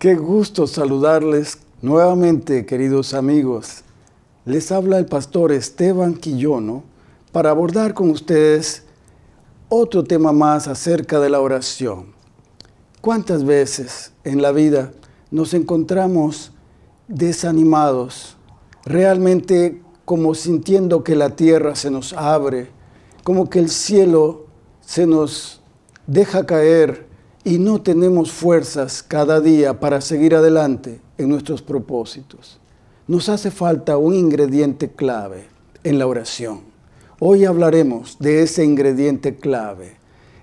Qué gusto saludarles nuevamente, queridos amigos. Les habla el pastor Esteban Quillono para abordar con ustedes otro tema más acerca de la oración. ¿Cuántas veces en la vida nos encontramos desanimados, realmente como sintiendo que la tierra se nos abre, como que el cielo se nos deja caer y no tenemos fuerzas cada día para seguir adelante en nuestros propósitos. Nos hace falta un ingrediente clave en la oración. Hoy hablaremos de ese ingrediente clave,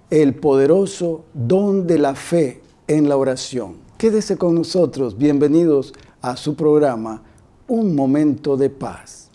el poderoso don de la fe en la oración. Quédese con nosotros, bienvenidos a su programa Un Momento de Paz.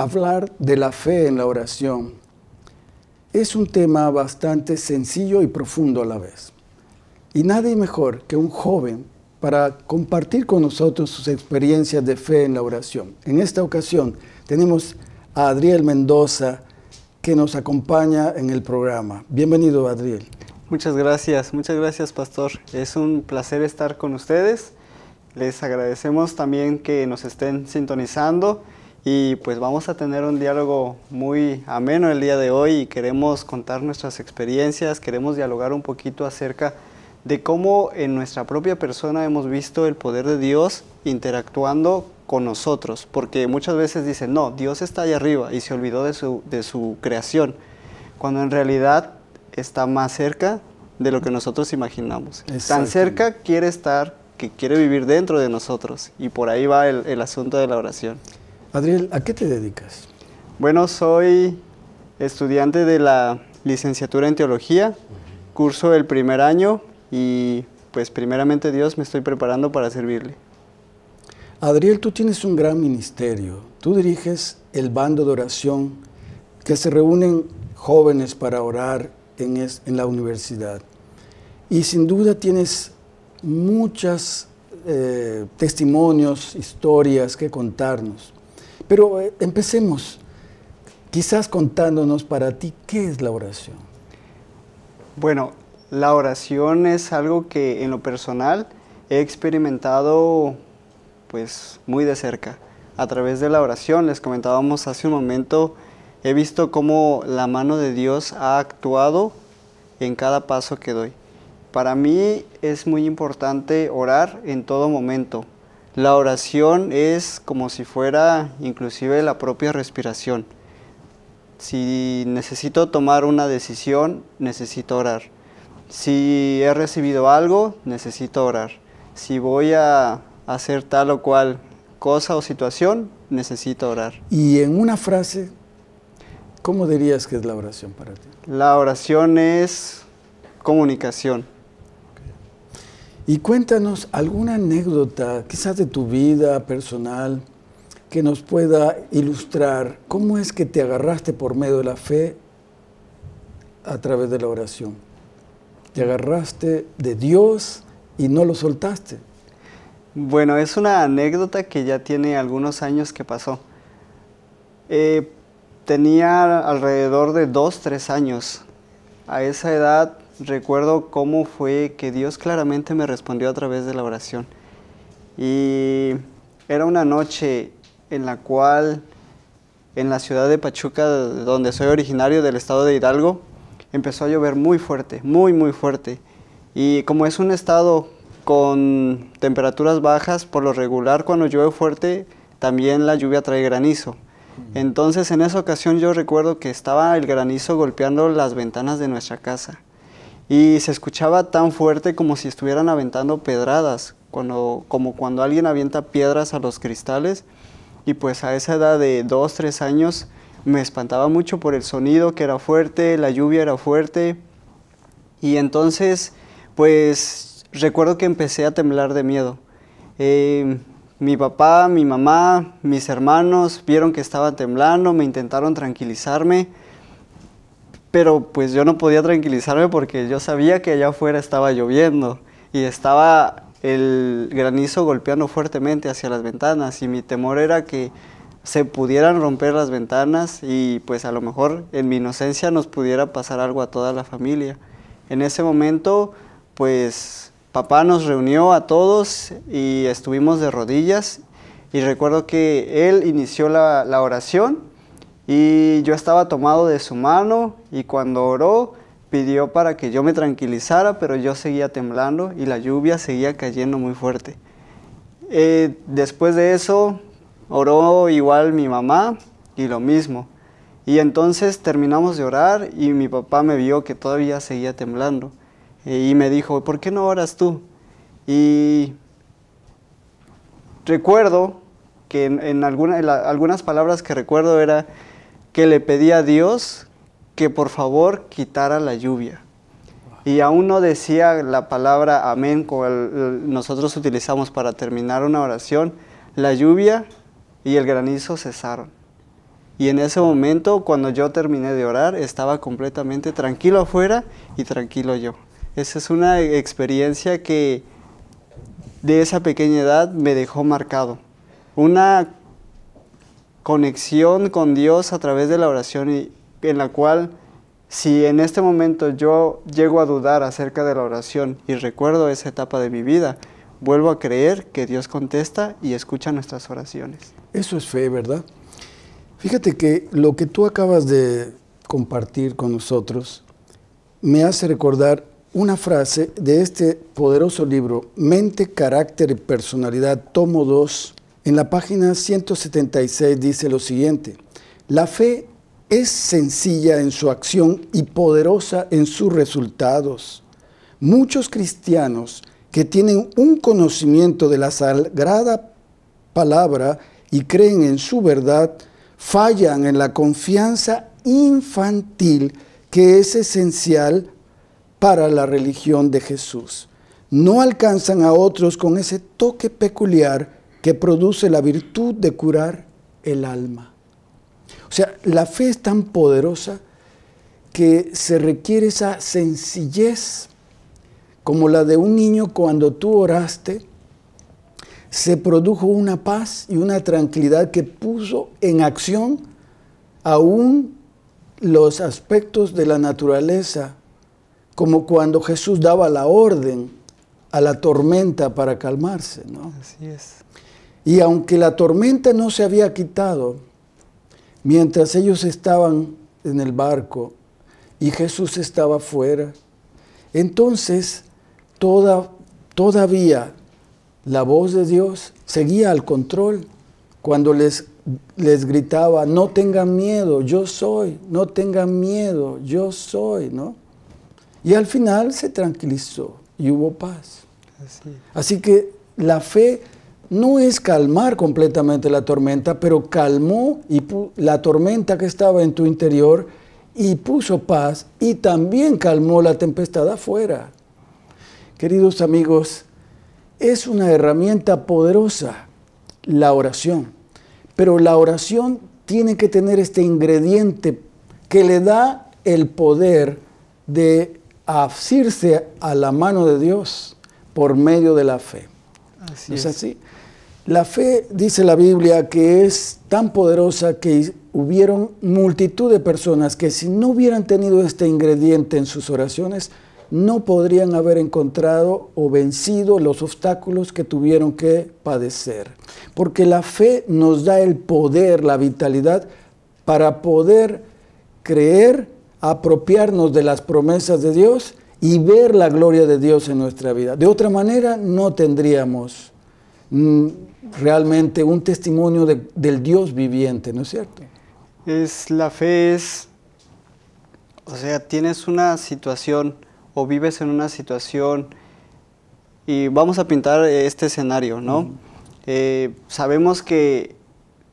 hablar de la fe en la oración. Es un tema bastante sencillo y profundo a la vez. Y nadie mejor que un joven para compartir con nosotros sus experiencias de fe en la oración. En esta ocasión tenemos a Adriel Mendoza que nos acompaña en el programa. Bienvenido, Adriel. Muchas gracias, muchas gracias, Pastor. Es un placer estar con ustedes. Les agradecemos también que nos estén sintonizando y pues vamos a tener un diálogo muy ameno el día de hoy y queremos contar nuestras experiencias, queremos dialogar un poquito acerca de cómo en nuestra propia persona hemos visto el poder de Dios interactuando con nosotros, porque muchas veces dicen, no, Dios está allá arriba y se olvidó de su, de su creación, cuando en realidad está más cerca de lo que nosotros imaginamos. Tan cerca quiere estar que quiere vivir dentro de nosotros y por ahí va el, el asunto de la oración. Adriel, ¿a qué te dedicas? Bueno, soy estudiante de la licenciatura en teología, curso el primer año y pues primeramente Dios me estoy preparando para servirle. Adriel, tú tienes un gran ministerio. Tú diriges el bando de oración que se reúnen jóvenes para orar en, en la universidad. Y sin duda tienes muchos eh, testimonios, historias que contarnos. Pero eh, empecemos, quizás contándonos para ti, ¿qué es la oración? Bueno, la oración es algo que en lo personal he experimentado pues muy de cerca. A través de la oración, les comentábamos hace un momento, he visto cómo la mano de Dios ha actuado en cada paso que doy. Para mí es muy importante orar en todo momento, la oración es como si fuera inclusive la propia respiración. Si necesito tomar una decisión, necesito orar. Si he recibido algo, necesito orar. Si voy a hacer tal o cual cosa o situación, necesito orar. Y en una frase, ¿cómo dirías que es la oración para ti? La oración es comunicación. Y cuéntanos alguna anécdota, quizás de tu vida personal, que nos pueda ilustrar cómo es que te agarraste por medio de la fe a través de la oración. Te agarraste de Dios y no lo soltaste. Bueno, es una anécdota que ya tiene algunos años que pasó. Eh, tenía alrededor de dos, tres años. A esa edad recuerdo cómo fue que Dios claramente me respondió a través de la oración. Y era una noche en la cual en la ciudad de Pachuca, donde soy originario del estado de Hidalgo, empezó a llover muy fuerte, muy, muy fuerte. Y como es un estado con temperaturas bajas, por lo regular cuando llueve fuerte, también la lluvia trae granizo. Entonces en esa ocasión yo recuerdo que estaba el granizo golpeando las ventanas de nuestra casa y se escuchaba tan fuerte como si estuvieran aventando pedradas, cuando, como cuando alguien avienta piedras a los cristales. Y pues a esa edad de dos, tres años me espantaba mucho por el sonido que era fuerte, la lluvia era fuerte. Y entonces pues recuerdo que empecé a temblar de miedo. Eh, mi papá, mi mamá, mis hermanos vieron que estaba temblando, me intentaron tranquilizarme pero pues yo no podía tranquilizarme porque yo sabía que allá afuera estaba lloviendo y estaba el granizo golpeando fuertemente hacia las ventanas y mi temor era que se pudieran romper las ventanas y pues a lo mejor en mi inocencia nos pudiera pasar algo a toda la familia. En ese momento pues papá nos reunió a todos y estuvimos de rodillas y recuerdo que él inició la, la oración y yo estaba tomado de su mano y cuando oró pidió para que yo me tranquilizara, pero yo seguía temblando y la lluvia seguía cayendo muy fuerte. Eh, después de eso oró igual mi mamá y lo mismo. Y entonces terminamos de orar y mi papá me vio que todavía seguía temblando eh, y me dijo, ¿por qué no oras tú? Y recuerdo que en, algunas palabras que recuerdo era, que le pedía a Dios que por favor quitara la lluvia. Y aún no decía la palabra amén, como nosotros utilizamos para terminar una oración, la lluvia y el granizo cesaron. Y en ese momento, cuando yo terminé de orar, estaba completamente tranquilo afuera y tranquilo yo. Esa es una experiencia que de esa pequeña edad me dejó marcado. Una conexión con Dios a través de la oración y en la cual si en este momento yo llego a dudar acerca de la oración y recuerdo esa etapa de mi vida, vuelvo a creer que Dios contesta y escucha nuestras oraciones. Eso es fe, ¿verdad? Fíjate que lo que tú acabas de compartir con nosotros me hace recordar una frase de este poderoso libro, Mente, Carácter y Personalidad, tomo 2, en la página 176 dice lo siguiente, la fe es sencilla en su acción y poderosa en sus resultados. Muchos cristianos que tienen un conocimiento de la sagrada palabra y creen en su verdad, fallan en la confianza infantil que es esencial para la religión de Jesús. No alcanzan a otros con ese toque peculiar que produce la virtud de curar el alma. O sea, la fe es tan poderosa que se requiere esa sencillez como la de un niño cuando tú oraste, se produjo una paz y una tranquilidad que puso en acción aún los aspectos de la naturaleza, como cuando Jesús daba la orden a la tormenta para calmarse, ¿no? Así es. Y aunque la tormenta no se había quitado, mientras ellos estaban en el barco y Jesús estaba fuera, entonces toda, todavía la voz de Dios seguía al control cuando les, les gritaba, no tengan miedo, yo soy, no tengan miedo, yo soy, ¿no? Y al final se tranquilizó y hubo paz. Así. que la fe no es calmar completamente la tormenta, pero calmó y la tormenta que estaba en tu interior y puso paz y también calmó la tempestad afuera. Queridos amigos, es una herramienta poderosa la oración, pero la oración tiene que tener este ingrediente que le da el poder de a a la mano de Dios por medio de la fe. Así es, es así? La fe, dice la Biblia, que es tan poderosa que hubieron multitud de personas que si no hubieran tenido este ingrediente en sus oraciones, no podrían haber encontrado o vencido los obstáculos que tuvieron que padecer. Porque la fe nos da el poder, la vitalidad, para poder creer apropiarnos de las promesas de Dios y ver la gloria de Dios en nuestra vida. De otra manera, no tendríamos mm, realmente un testimonio del Dios viviente, ¿no es cierto? Es la fe es, o sea, tienes una situación o vives en una situación y vamos a pintar este escenario, ¿no? Eh, sabemos que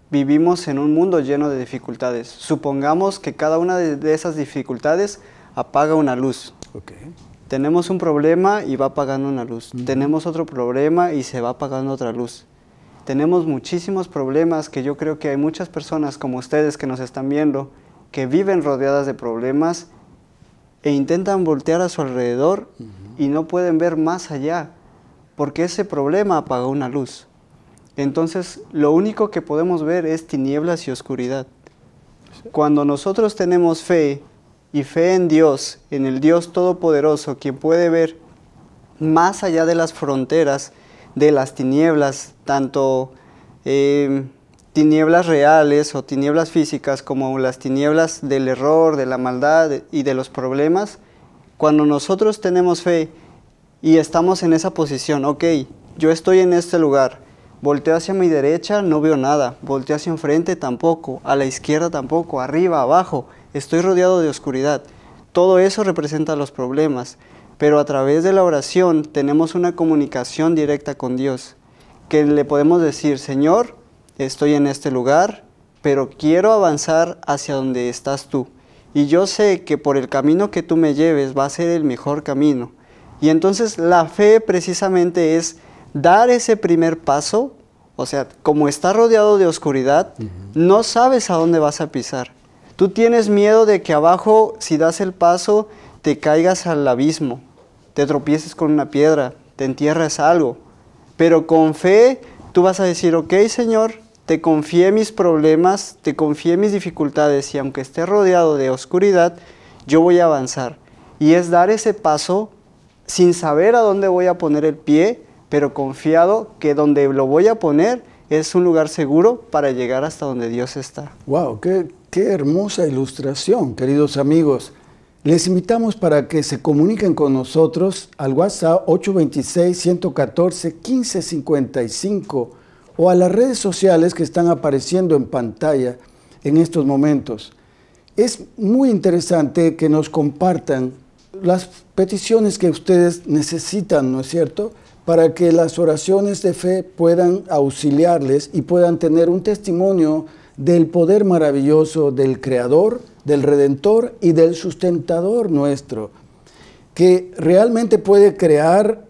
Vivimos en un mundo lleno de dificultades. Supongamos que cada una de esas dificultades apaga una luz. Tenemos un problema y va apagando una luz. Tenemos otro problema y se va apagando otra luz. Tenemos muchísimos problemas que yo creo que hay muchas personas como ustedes que nos están viendo que viven rodeadas de problemas e intentan voltear a su alrededor y no pueden ver más allá porque ese problema apaga una luz. Entonces, lo único que podemos ver es tinieblas y oscuridad. Cuando nosotros tenemos fe y fe en Dios, en el Dios Todopoderoso, quien puede ver más allá de las fronteras, de las tinieblas, tanto em, tinieblas reales o tinieblas físicas como las tinieblas del error, de la maldad y de los problemas, cuando nosotros tenemos fe y estamos en esa posición, ok, yo estoy en este lugar, Volteo hacia mi derecha, no veo nada. Volteo hacia enfrente, tampoco. A la izquierda, tampoco. Arriba, abajo. Estoy rodeado de oscuridad. Todo eso representa los problemas. Pero a través de la oración tenemos una comunicación directa con Dios. Que le podemos decir, Señor, estoy en este lugar, pero quiero avanzar hacia donde estás tú. Y yo sé que por el camino que tú me lleves va a ser el mejor camino. Y entonces la fe precisamente es dar ese primer paso, o sea, como está rodeado de oscuridad, no sabes a dónde vas a pisar. Tú tienes miedo de que abajo, si das el paso, te caigas al abismo, te tropieces con una piedra, te entierras algo. Pero con fe tú vas a decir, ok Señor, te confié mis problemas, te confié mis dificultades y aunque esté rodeado de oscuridad, yo voy a avanzar. Y es dar ese paso sin saber a dónde voy a poner el pie, pero confiado que donde lo voy a poner es un lugar seguro para llegar hasta donde Dios está. ¡Wow! Qué, qué hermosa ilustración, queridos amigos. Les invitamos para que se comuniquen con nosotros al WhatsApp 826-114-1555 o a las redes sociales que están apareciendo en pantalla en estos momentos. Es muy interesante que nos compartan las peticiones que ustedes necesitan, ¿no es cierto? para que las oraciones de fe puedan auxiliarles y puedan tener un testimonio del poder maravilloso del Creador, del Redentor y del Sustentador nuestro, que realmente puede crear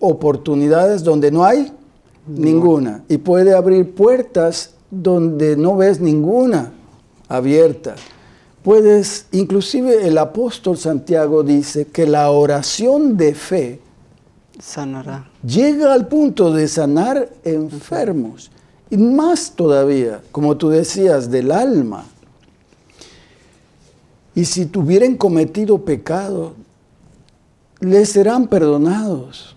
oportunidades donde no hay ninguna y puede abrir puertas donde no ves ninguna abierta. Puedes, inclusive el apóstol Santiago dice que la oración de fe, sanará. Ah. Llega al punto de sanar enfermos. Y más todavía, como tú decías, del alma. Y si tuvieran cometido pecado, les serán perdonados.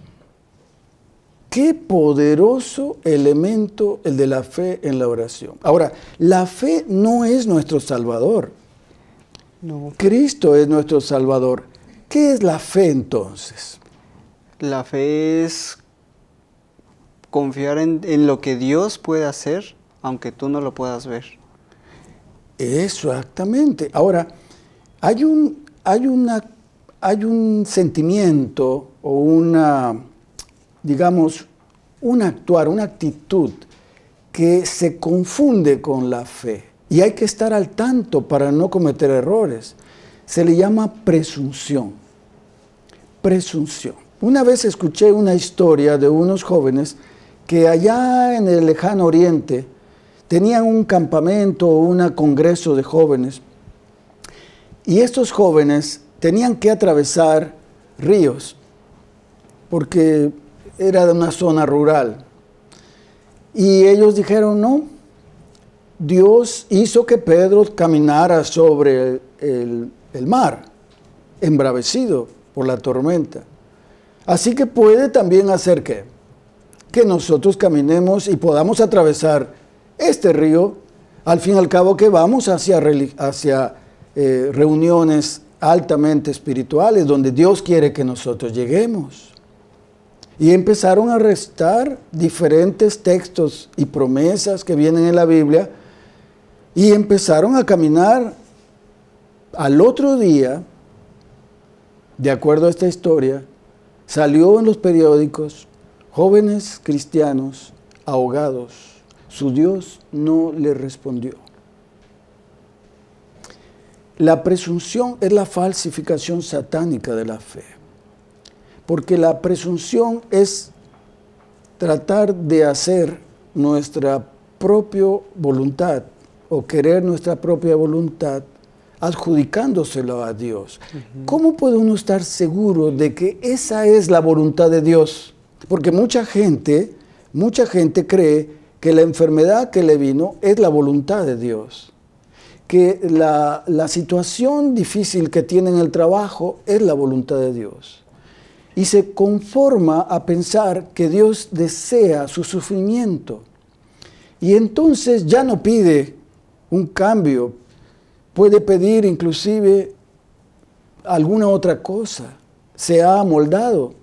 Qué poderoso elemento el de la fe en la oración. Ahora, la fe no es nuestro Salvador. No. Cristo es nuestro Salvador. ¿Qué es la fe entonces? La fe es confiar en, lo que Dios puede hacer, aunque tú no lo puedas ver. Exactamente. Ahora, hay un, hay hay un sentimiento o una, digamos, un actuar, una actitud que se confunde con la fe. Y hay que estar al tanto para no cometer errores. Se le llama presunción. Presunción. Una vez escuché una historia de unos jóvenes que allá en el lejano oriente tenían un campamento o un congreso de jóvenes y estos jóvenes tenían que atravesar ríos porque era de una zona rural. Y ellos dijeron, no, Dios hizo que Pedro caminara sobre el, el mar, embravecido por la tormenta. Así que puede también hacer que, que nosotros caminemos y podamos atravesar este río, al fin y al cabo que vamos hacia, hacia eh, reuniones altamente espirituales, donde Dios quiere que nosotros lleguemos. Y empezaron a restar diferentes textos y promesas que vienen en la Biblia y empezaron a caminar al otro día, de acuerdo a esta historia, Salió en los periódicos jóvenes cristianos ahogados. Su Dios no le respondió. La presunción es la falsificación satánica de la fe. Porque la presunción es tratar de hacer nuestra propia voluntad o querer nuestra propia voluntad adjudicándoselo a Dios. ¿Cómo puede uno estar seguro de que esa es la voluntad de Dios? Porque mucha gente, mucha gente cree que la enfermedad que le vino es la voluntad de Dios, que la, la situación difícil que tiene en el trabajo es la voluntad de Dios. Y se conforma a pensar que Dios desea su sufrimiento. Y entonces ya no pide un cambio, Puede pedir inclusive alguna otra cosa. Se ha amoldado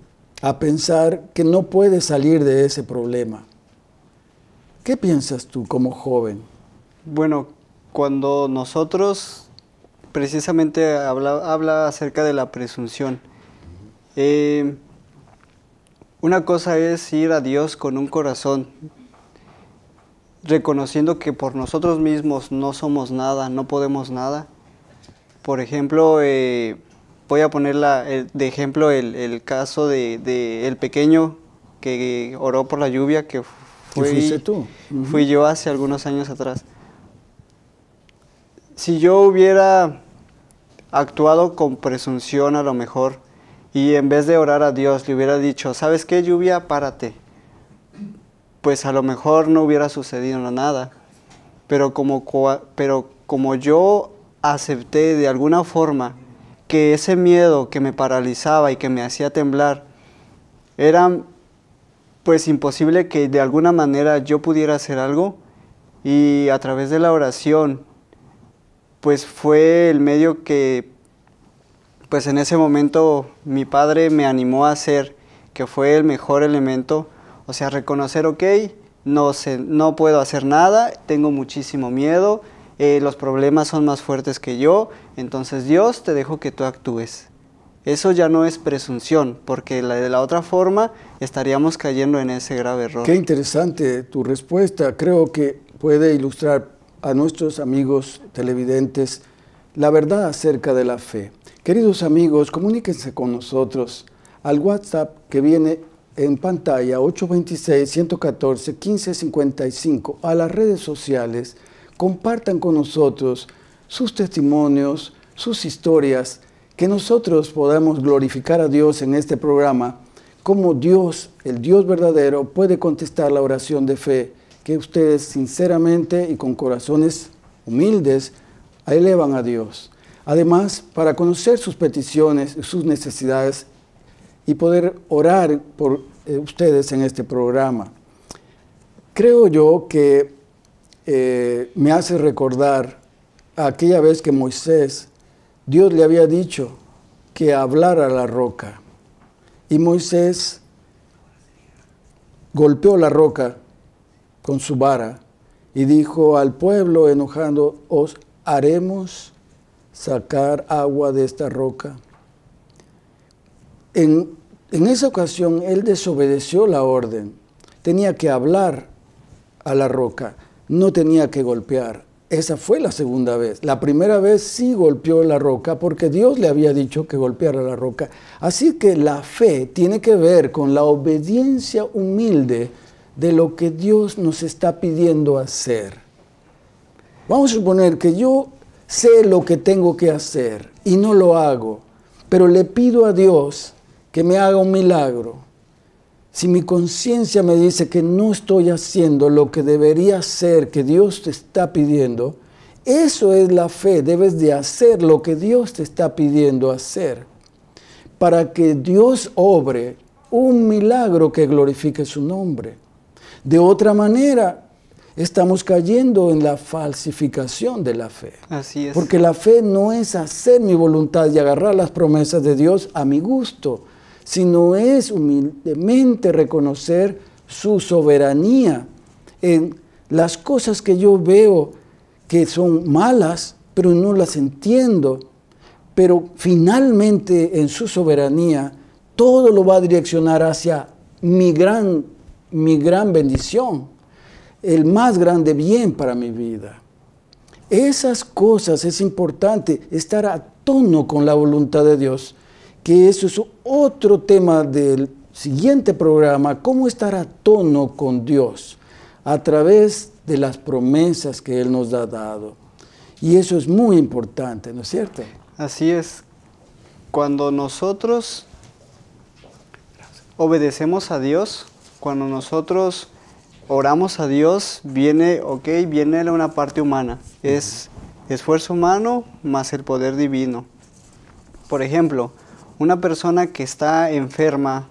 a pensar que no puede salir de ese problema. ¿Qué piensas tú como joven? Bueno, cuando nosotros precisamente habla, habla acerca de la presunción. Eh, una cosa es ir a Dios con un corazón reconociendo que por nosotros mismos no somos nada, no podemos nada. Por ejemplo, eh, voy a poner la, de ejemplo el, caso de, el pequeño que oró por la lluvia, que fui, fui yo hace algunos años atrás. Si yo hubiera actuado con presunción a lo mejor y en vez de orar a Dios le hubiera dicho, ¿sabes qué lluvia? Párate pues a lo mejor no hubiera sucedido nada. Pero como, pero como yo acepté de alguna forma que ese miedo que me paralizaba y que me hacía temblar era pues imposible que de alguna manera yo pudiera hacer algo y a través de la oración pues fue el medio que pues en ese momento mi padre me animó a hacer que fue el mejor elemento o sea, reconocer, ok, no, no puedo hacer nada, tengo muchísimo miedo, eh, los problemas son más fuertes que yo, entonces Dios te dejo que tú actúes. Eso ya no es presunción, porque de la otra forma estaríamos cayendo en ese grave error. Qué interesante tu respuesta. Creo que puede ilustrar a nuestros amigos televidentes la verdad acerca de la fe. Queridos amigos, comuníquense con nosotros al WhatsApp que viene en pantalla 826-114-1555 a las redes sociales. Compartan con nosotros sus testimonios, sus historias, que nosotros podamos glorificar a Dios en este programa, como Dios, el Dios verdadero, puede contestar la oración de fe que ustedes sinceramente y con corazones humildes elevan a Dios. Además, para conocer sus peticiones, sus necesidades y poder orar por eh, ustedes en este programa. Creo yo que eh, me hace recordar aquella vez que Moisés, Dios le había dicho que hablara la roca. Y Moisés golpeó la roca con su vara y dijo al pueblo enojando, os haremos sacar agua de esta roca. En, esa ocasión él desobedeció la orden. Tenía que hablar a la roca, no tenía que golpear. Esa fue la segunda vez. La primera vez sí golpeó la roca porque Dios le había dicho que golpeara la roca. Así que la fe tiene que ver con la obediencia humilde de lo que Dios nos está pidiendo hacer. Vamos a suponer que yo sé lo que tengo que hacer y no lo hago, pero le pido a Dios que me haga un milagro, si mi conciencia me dice que no estoy haciendo lo que debería hacer, que Dios te está pidiendo, eso es la fe, debes de hacer lo que Dios te está pidiendo hacer, para que Dios obre un milagro que glorifique su nombre. De otra manera, estamos cayendo en la falsificación de la fe. Porque la fe no es hacer mi voluntad y agarrar las promesas de Dios a mi gusto sino es humildemente reconocer su soberanía en las cosas que yo veo que son malas, pero no las entiendo. Pero finalmente en su soberanía todo lo va a direccionar hacia mi gran, mi gran bendición, el más grande bien para mi vida. Esas cosas es importante estar a tono con la voluntad de Dios que eso es otro tema del siguiente programa, cómo estar a tono con Dios a través de las promesas que Él nos ha dado. Y eso es muy importante, ¿no es cierto? Así es. Cuando nosotros obedecemos a Dios, cuando nosotros oramos a Dios, viene, ok, viene una parte humana. Es esfuerzo humano más el poder divino. Por ejemplo, una persona que está enferma,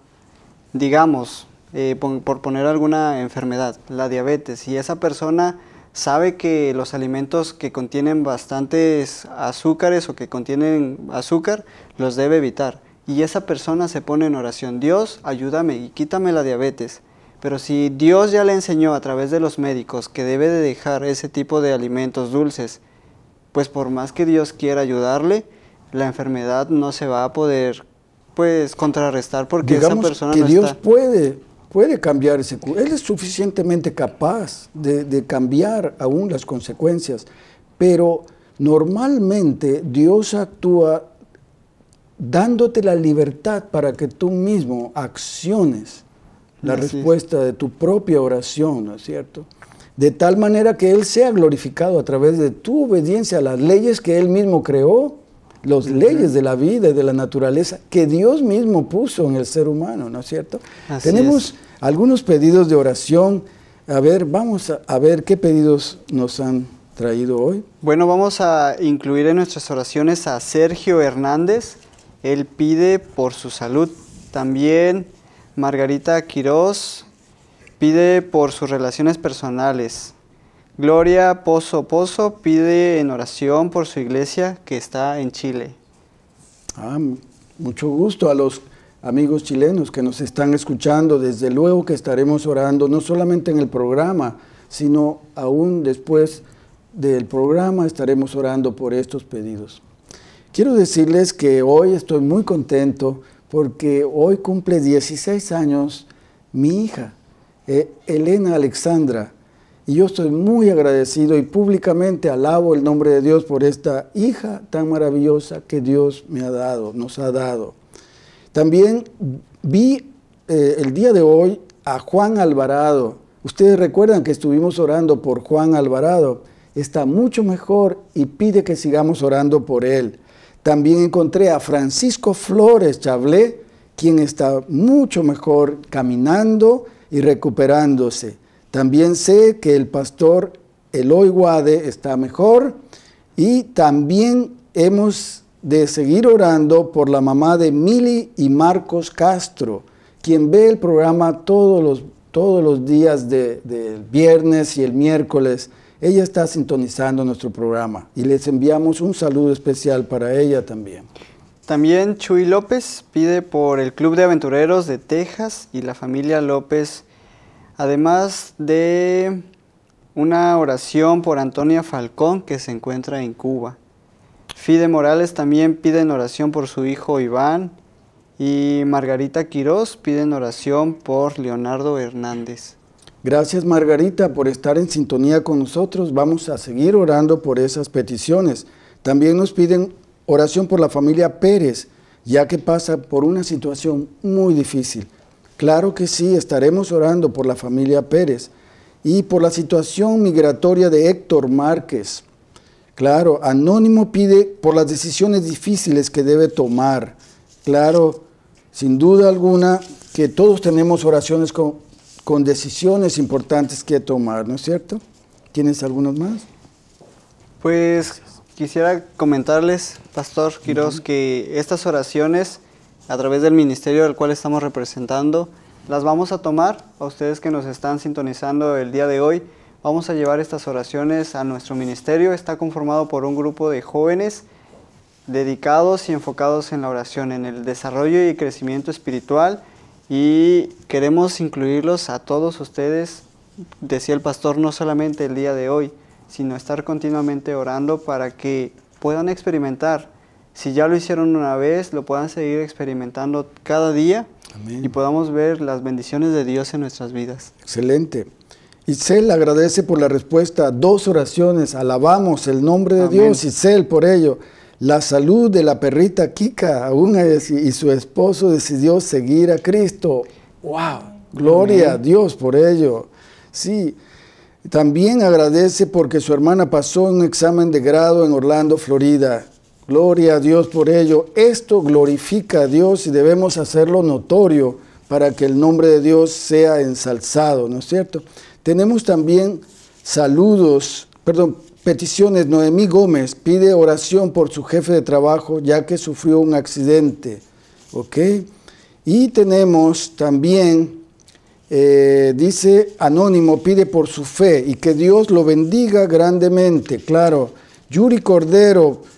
digamos, eh, por, por, poner alguna enfermedad, la diabetes, y esa persona sabe que los alimentos que contienen bastantes azúcares o que contienen azúcar, los debe evitar. Y esa persona se pone en oración, Dios, ayúdame y quítame la diabetes. Pero si Dios ya le enseñó a través de los médicos que debe de dejar ese tipo de alimentos dulces, pues por más que Dios quiera ayudarle, la enfermedad no se va a poder pues contrarrestar porque esa persona que Dios puede puede cambiar ese él es suficientemente capaz de, cambiar aún las consecuencias pero normalmente Dios actúa dándote la libertad para que tú mismo acciones la respuesta de tu propia oración, ¿no es cierto? De tal manera que Él sea glorificado a través de tu obediencia a las leyes que Él mismo creó las leyes de la vida y de la naturaleza que Dios mismo puso en el ser humano, ¿no es cierto? Tenemos algunos pedidos de oración. A ver, vamos a, a ver qué pedidos nos han traído hoy. Bueno, vamos a incluir en nuestras oraciones a Sergio Hernández. Él pide por su salud. También Margarita Quiroz pide por sus relaciones personales. Gloria Pozo Pozo pide en oración por su iglesia que está en Chile. Ah, mucho gusto a los amigos chilenos que nos están escuchando. Desde luego que estaremos orando no solamente en el programa, sino aún después del programa estaremos orando por estos pedidos. Quiero decirles que hoy estoy muy contento porque hoy cumple 16 años mi hija, eh, Elena Alexandra. Y yo estoy muy agradecido y públicamente alabo el nombre de Dios por esta hija tan maravillosa que Dios me ha dado, nos ha dado. También vi eh, el día de hoy a Juan Alvarado. Ustedes recuerdan que estuvimos orando por Juan Alvarado. Está mucho mejor y pide que sigamos orando por él. También encontré a Francisco Flores Chablé, quien está mucho mejor caminando y recuperándose. También sé que el pastor Eloy Wade está mejor y también hemos de seguir orando por la mamá de Mili y Marcos Castro, quien ve el programa todos los, todos los días del viernes y el miércoles. Ella está sintonizando nuestro programa y les enviamos un saludo especial para ella también. También Chuy López pide por el Club de Aventureros de Texas y la familia López Además de una oración por Antonia Falcón que se encuentra en Cuba. Fide Morales también piden oración por su hijo Iván y Margarita Quirós piden oración por Leonardo Hernández. Gracias Margarita por estar en sintonía con nosotros. Vamos a seguir orando por esas peticiones. También nos piden oración por la familia Pérez, ya que pasa por una situación muy difícil. Claro que sí, estaremos orando por la familia Pérez y por la situación migratoria de Héctor Márquez. Claro, Anónimo pide por las decisiones difíciles que debe tomar. Claro, sin duda alguna que todos tenemos oraciones con, decisiones importantes que tomar, ¿no es cierto? ¿Tienes algunos más? Pues quisiera comentarles, Pastor Quiroz, que estas oraciones a través del ministerio al cual estamos representando, las vamos a tomar a ustedes que nos están sintonizando el día de hoy. Vamos a llevar estas oraciones a nuestro ministerio. Está conformado por un grupo de jóvenes dedicados y enfocados en la oración, en el desarrollo y crecimiento espiritual y queremos incluirlos a todos ustedes, decía el pastor, no solamente el día de hoy, sino estar continuamente orando para que puedan experimentar si ya lo hicieron una vez, lo puedan seguir experimentando cada día y podamos ver las bendiciones de Dios en nuestras vidas. Excelente. Isel agradece por la respuesta. Dos oraciones. Alabamos el nombre de Dios Dios, Isel, por ello. La salud de la perrita Kika aún y su esposo decidió seguir a Cristo. ¡Wow! Gloria a Dios por ello. Sí. También agradece porque su hermana pasó un examen de grado en Orlando, Florida. Gloria a Dios por ello. Esto glorifica a Dios y debemos hacerlo notorio para que el nombre de Dios sea ensalzado, ¿no es cierto? Tenemos también saludos, perdón, peticiones. Noemí Gómez pide oración por su jefe de trabajo ya que sufrió un accidente, ¿ok? Y tenemos también eh, dice Anónimo, pide por su fe y que Dios lo bendiga grandemente. Claro, Yuri Cordero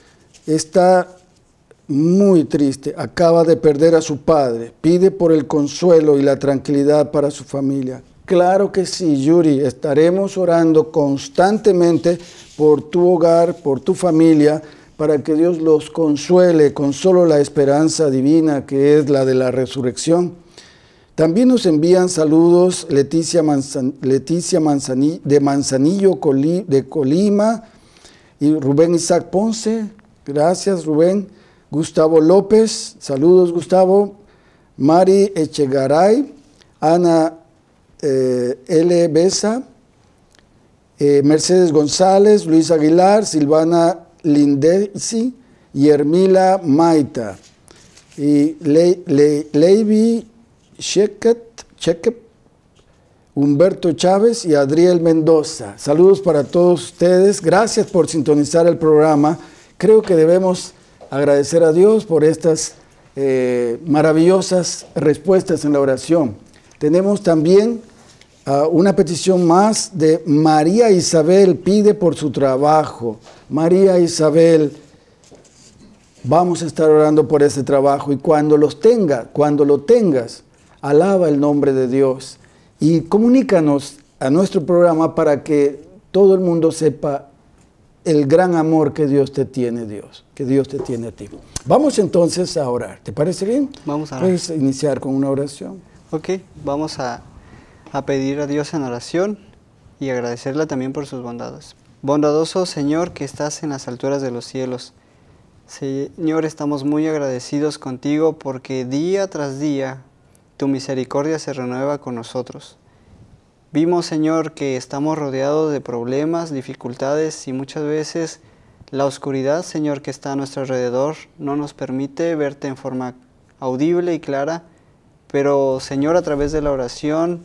está muy triste, acaba de perder a su padre, pide por el consuelo y la tranquilidad para su familia. Claro que sí, Yuri, estaremos orando constantemente por tu hogar, por tu familia, para que Dios los consuele con solo la esperanza divina que es la de la resurrección. También nos envían saludos Leticia, de Manzanillo, de Colima, y Rubén Isaac Ponce, Gracias, Rubén. Gustavo López, saludos, Gustavo. Mari Echegaray, Ana eh, L. Besa, eh, Mercedes González, Luis Aguilar, Silvana Lindesi y Hermila Maita. Y Leiby Humberto Chávez y Adriel Mendoza. Saludos para todos ustedes. Gracias por sintonizar el programa. Creo que debemos agradecer a Dios por estas eh, maravillosas respuestas en la oración. Tenemos también ah, una petición más de María Isabel, pide por su trabajo. María Isabel, vamos a estar orando por ese trabajo y cuando los tenga, cuando lo tengas, alaba el nombre de Dios y comunícanos a nuestro programa para que todo el mundo sepa el gran amor que Dios te tiene, Dios, que Dios te tiene a ti. Vamos entonces a orar. ¿Te parece bien? Vamos a orar. Puedes iniciar con una oración. Ok, vamos a, a pedir a Dios en oración y agradecerle también por sus bondades. Bondadoso Señor que estás en las alturas de los cielos. Señor, estamos muy agradecidos contigo porque día tras día tu misericordia se renueva con nosotros. Vimos, Señor, que estamos rodeados de problemas, dificultades y muchas veces la oscuridad, Señor, que está a nuestro alrededor no nos permite verte en forma audible y clara, pero, Señor, a través de la oración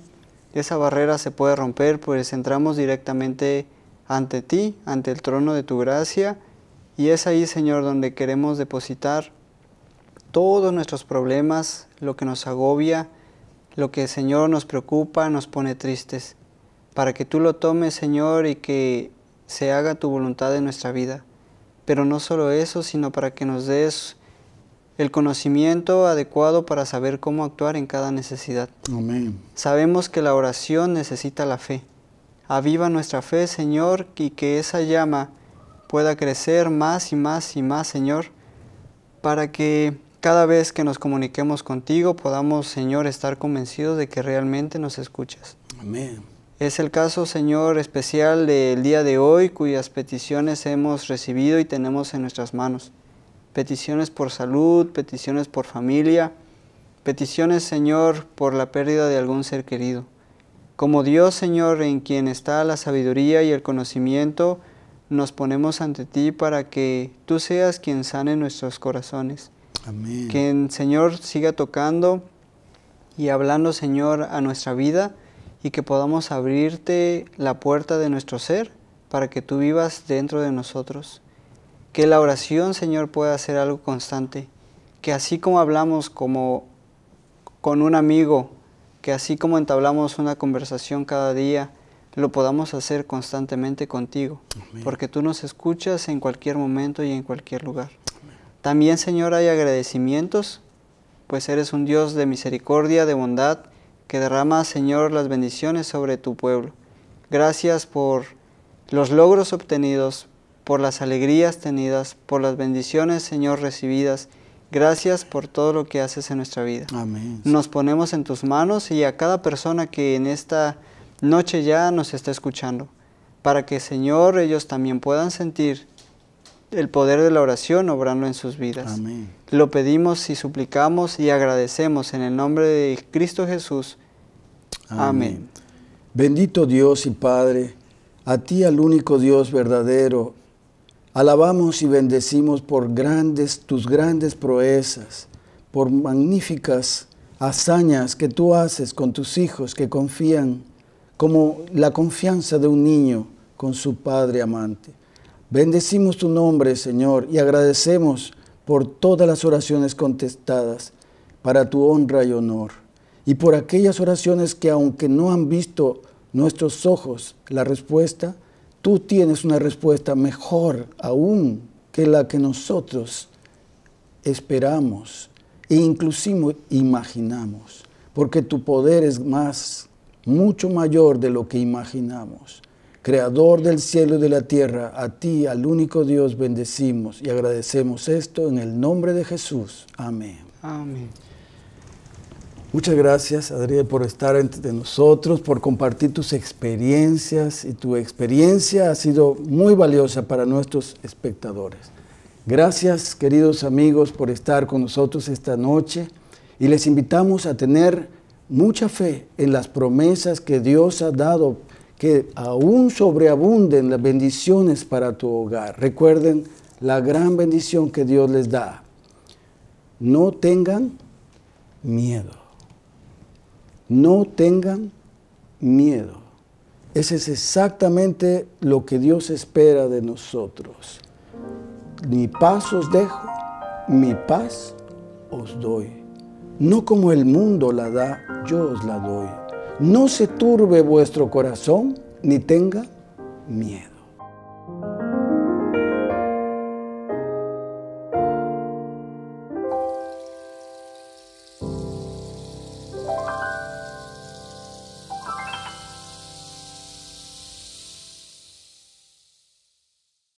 esa barrera se puede romper, pues entramos directamente ante ti, ante el trono de tu gracia, y es ahí, Señor, donde queremos depositar todos nuestros problemas, lo que nos agobia, lo que, Señor, nos preocupa, nos pone tristes, para que tú lo tomes, Señor, y que se haga tu voluntad en nuestra vida. Pero no solo eso, sino para que nos des el conocimiento adecuado para saber cómo actuar en cada necesidad. Amén. Sabemos que la oración necesita la fe. Aviva nuestra fe, Señor, y que esa llama pueda crecer más y más y más, Señor, para que cada vez que nos comuniquemos contigo podamos, Señor, estar convencidos de que realmente nos escuchas. Amén. Es el caso, Señor, especial del día de hoy, cuyas peticiones hemos recibido y tenemos en nuestras manos. Peticiones por salud, peticiones por familia, peticiones, Señor, por la pérdida de algún ser querido. Como Dios, Señor, en quien está la sabiduría y el conocimiento, nos ponemos ante ti para que tú seas quien sane nuestros corazones que el Señor siga tocando y hablando, Señor, a nuestra vida y que podamos abrirte la puerta de nuestro ser para que tú vivas dentro de nosotros. Que la oración, Señor, pueda ser algo constante. Que así como hablamos como con un amigo, que así como entablamos una conversación cada día, lo podamos hacer constantemente contigo, porque tú nos escuchas en cualquier momento y en cualquier lugar. También, Señor, hay agradecimientos, pues eres un Dios de misericordia, de bondad, que derrama, Señor, las bendiciones sobre tu pueblo. Gracias por los logros obtenidos, por las alegrías tenidas, por las bendiciones, Señor, recibidas. Gracias por todo lo que haces en nuestra vida. Amén. Nos ponemos en tus manos y a cada persona que en esta noche ya nos está escuchando, para que, Señor, ellos también puedan sentir el poder de la oración obrando en sus vidas. Amén. Lo pedimos y suplicamos y agradecemos en el nombre de Cristo Jesús. Amén. Bendito Dios y Padre, a ti al único Dios verdadero, alabamos y bendecimos por grandes tus grandes proezas, por magníficas hazañas que tú haces con tus hijos que confían como la confianza de un niño con su padre amante. Bendecimos tu nombre, Señor, y agradecemos por todas las oraciones contestadas, para tu honra y honor, y por aquellas oraciones que aunque no han visto nuestros ojos la respuesta, tú tienes una respuesta mejor aún que la que nosotros esperamos e inclusive imaginamos, porque tu poder es más, mucho mayor de lo que imaginamos. Creador del cielo y de la tierra, a ti, al único Dios, bendecimos y agradecemos esto en el nombre de Jesús. Amén. Muchas gracias, Adriel, por estar entre nosotros, por compartir tus experiencias y tu experiencia ha sido muy valiosa para nuestros espectadores. Gracias, queridos amigos, por estar con nosotros esta noche y les invitamos a tener mucha fe en las promesas que Dios ha dado que aún sobreabunden las bendiciones para tu hogar. Recuerden la gran bendición que Dios les da. No tengan miedo. No tengan miedo. Ese es exactamente lo que Dios espera de nosotros. Mi paz os dejo, mi paz os doy. No como el mundo la da, yo os la doy. No se turbe vuestro corazón ni tenga miedo.